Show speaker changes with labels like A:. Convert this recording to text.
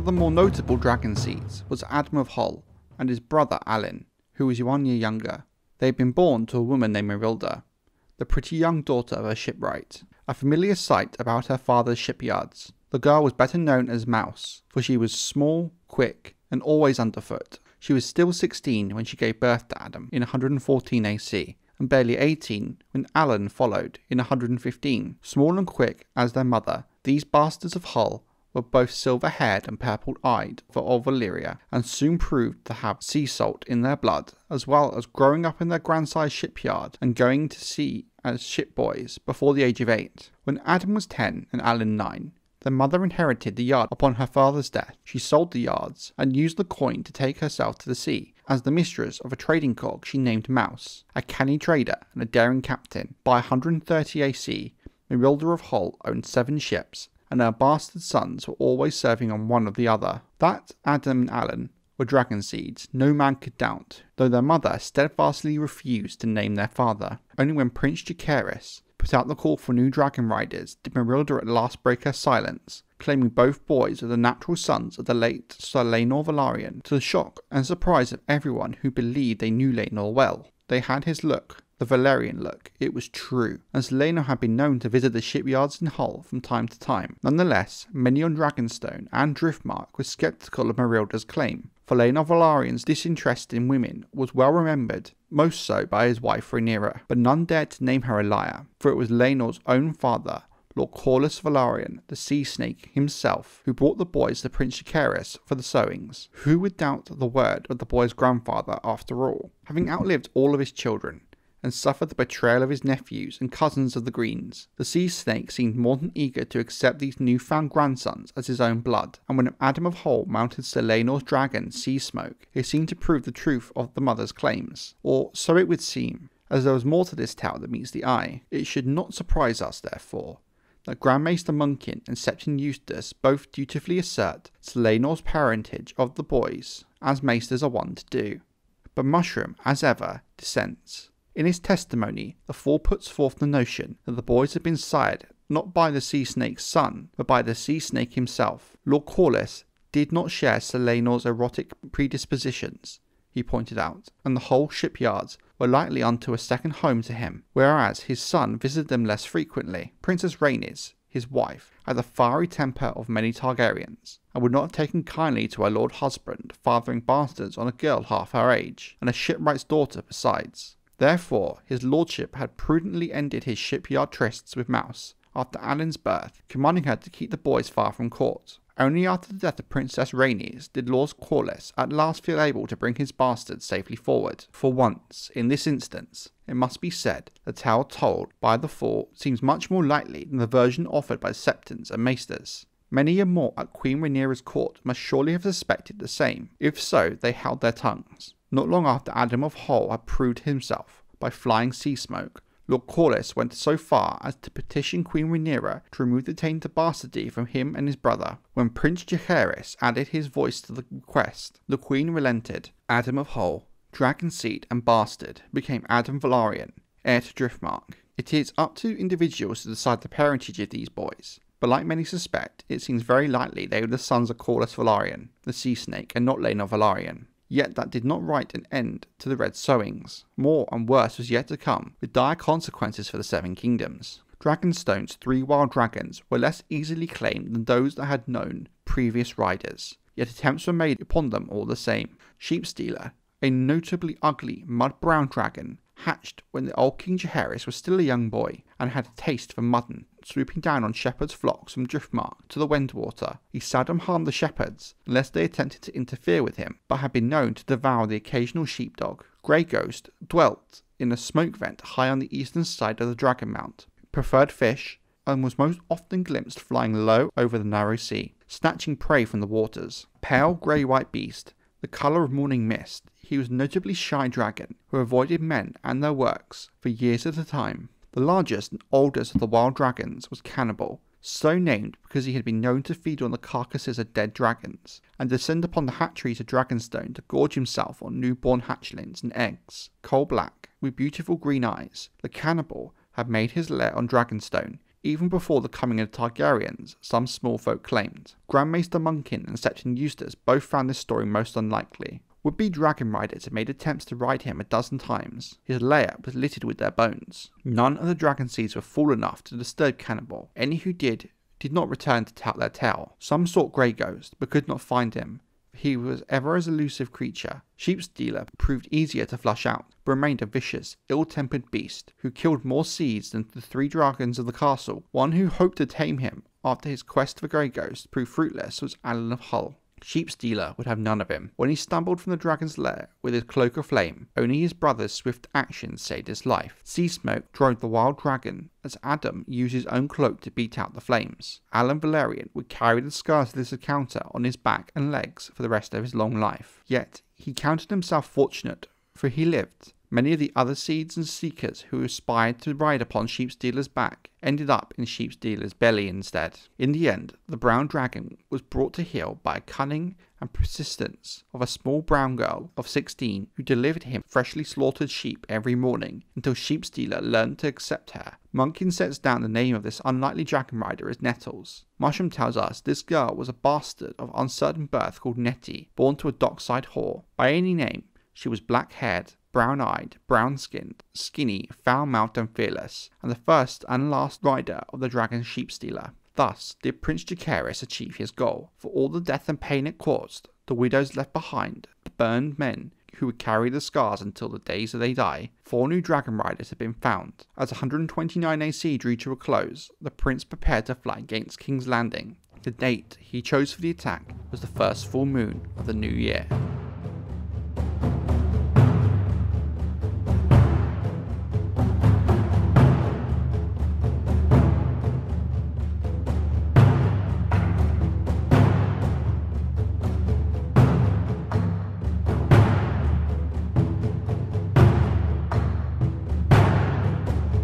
A: One of the more notable dragon seeds was Adam of Hull and his brother Alan, who was one year younger. They had been born to a woman named marilda the pretty young daughter of a shipwright, a familiar sight about her father's shipyards. The girl was better known as Mouse, for she was small, quick, and always underfoot. She was still 16 when she gave birth to Adam in 114 AC, and barely 18 when Alan followed in 115. Small and quick as their mother, these bastards of Hull were both silver haired and purple eyed for all Valyria, and soon proved to have sea salt in their blood, as well as growing up in their grandsire's shipyard and going to sea as shipboys before the age of eight. When Adam was ten and Alan nine, the mother inherited the yard upon her father's death. She sold the yards and used the coin to take herself to the sea. As the mistress of a trading cog, she named Mouse, a canny trader and a daring captain. By 130 AC, Mirilda of Hull owned seven ships and her bastard sons were always serving on one or the other. That Adam and Alan were dragon seeds, no man could doubt, though their mother steadfastly refused to name their father. Only when Prince Jacaris put out the call for new dragon riders did Marilda at last break her silence, claiming both boys were the natural sons of the late Sir Laenor Valarian, to the shock and surprise of everyone who believed they knew Laenor well. They had his look, the Valerian look, it was true, as Leno had been known to visit the shipyards in Hull from time to time. Nonetheless, many on Dragonstone and Driftmark were sceptical of Marilda's claim, for Leno Valarian's disinterest in women was well remembered, most so by his wife Rhaenyra, but none dared to name her a liar, for it was Leno's own father Lord Corlys Valarian, the sea snake himself, who brought the boys to Prince Jacaerus for the sowings. Who would doubt the word of the boy's grandfather after all? Having outlived all of his children, and suffered the betrayal of his nephews and cousins of the Greens. The sea snake seemed more than eager to accept these newfound grandsons as his own blood, and when Adam of Hole mounted Selenor's dragon, Sea Smoke, it seemed to prove the truth of the mother's claims, or so it would seem, as there was more to this tale that meets the eye. It should not surprise us, therefore, that Grandmaster Munkin and Septon Eustace both dutifully assert Selenor's parentage of the boys, as maesters are wont to do. But Mushroom, as ever, dissents. In his testimony, the fool puts forth the notion that the boys had been sired not by the sea snake's son, but by the sea snake himself. Lord Corliss did not share Selenor's erotic predispositions, he pointed out, and the whole shipyards were likely unto a second home to him, whereas his son visited them less frequently. Princess Rhaenys, his wife, had the fiery temper of many Targaryens, and would not have taken kindly to her lord husband fathering bastards on a girl half her age, and a shipwright's daughter besides. Therefore, his lordship had prudently ended his shipyard trysts with Mouse after Alan's birth, commanding her to keep the boys far from court. Only after the death of Princess Rainey's did Lord Corliss at last feel able to bring his bastard safely forward. For once, in this instance, it must be said, the tale told by the four seems much more likely than the version offered by septons and maesters. Many a more at Queen Rhaenyra's court must surely have suspected the same. If so, they held their tongues. Not long after Adam of Hull had proved himself by flying sea smoke, Lord Corliss went so far as to petition Queen Rhaenyra to remove the taint of bastardy from him and his brother. When Prince Jacharis added his voice to the request, the Queen relented. Adam of Hull, Dragon Seed, and Bastard became Adam Valarian, heir to Driftmark. It is up to individuals to decide the parentage of these boys, but like many suspect, it seems very likely they were the sons of Corlis Valarian, the Sea Snake, and not Lena Valarian. Yet that did not write an end to the Red Sowings. More and worse was yet to come, with dire consequences for the Seven Kingdoms. Dragonstone's three wild dragons were less easily claimed than those that had known previous riders, yet attempts were made upon them all the same. Sheepstealer, a notably ugly mud brown dragon, hatched when the old King Jaharis was still a young boy and had a taste for mutton. Swooping down on shepherds' flocks from Driftmark to the Wendwater, he seldom harmed the shepherds unless they attempted to interfere with him, but had been known to devour the occasional sheepdog. Grey Ghost dwelt in a smoke vent high on the eastern side of the Dragon Mount, preferred fish, and was most often glimpsed flying low over the narrow sea, snatching prey from the waters. Pale grey-white beast, the colour of morning mist, he was notably shy dragon who avoided men and their works for years at a time. The largest and oldest of the wild dragons was Cannibal, so named because he had been known to feed on the carcasses of dead dragons, and descend upon the hatcheries of Dragonstone to gorge himself on newborn hatchlings and eggs. Coal black, with beautiful green eyes, the cannibal had made his lair on Dragonstone even before the coming of the Targaryens, some small folk claimed. Grandmaster Munkin and Septon Eustace both found this story most unlikely, would be dragon riders had made attempts to ride him a dozen times. His lair was littered with their bones. None of the dragon seeds were full enough to disturb Cannibal. Any who did did not return to tout their tale. Some sought Grey Ghost, but could not find him. He was ever as elusive creature. Sheep Stealer proved easier to flush out, but remained a vicious, ill-tempered beast who killed more seeds than the three dragons of the castle. One who hoped to tame him after his quest for Grey Ghost proved fruitless was Alan of Hull sheep stealer would have none of him. When he stumbled from the dragon's lair with his cloak of flame, only his brother's swift action saved his life. Sea Smoke drove the wild dragon as Adam used his own cloak to beat out the flames. Alan Valerian would carry the scars of this encounter on his back and legs for the rest of his long life. Yet, he counted himself fortunate, for he lived Many of the other seeds and seekers who aspired to ride upon Sheepstealer's back ended up in Sheepstealer's belly instead. In the end, the brown dragon was brought to heel by a cunning and persistence of a small brown girl of 16 who delivered him freshly slaughtered sheep every morning until Sheepstealer learned to accept her. Munkin sets down the name of this unlikely dragon rider as Nettles. Marsham tells us this girl was a bastard of uncertain birth called Nettie, born to a dockside whore. By any name, she was black haired brown eyed, brown skinned, skinny, foul mouthed, and fearless, and the first and last rider of the dragon sheep stealer. Thus did Prince Jacareus achieve his goal, for all the death and pain it caused, the widows left behind, the burned men, who would carry the scars until the days that they die, four new dragon riders had been found. As 129 AC drew to a close, the prince prepared to fly against King's Landing. The date he chose for the attack was the first full moon of the new year.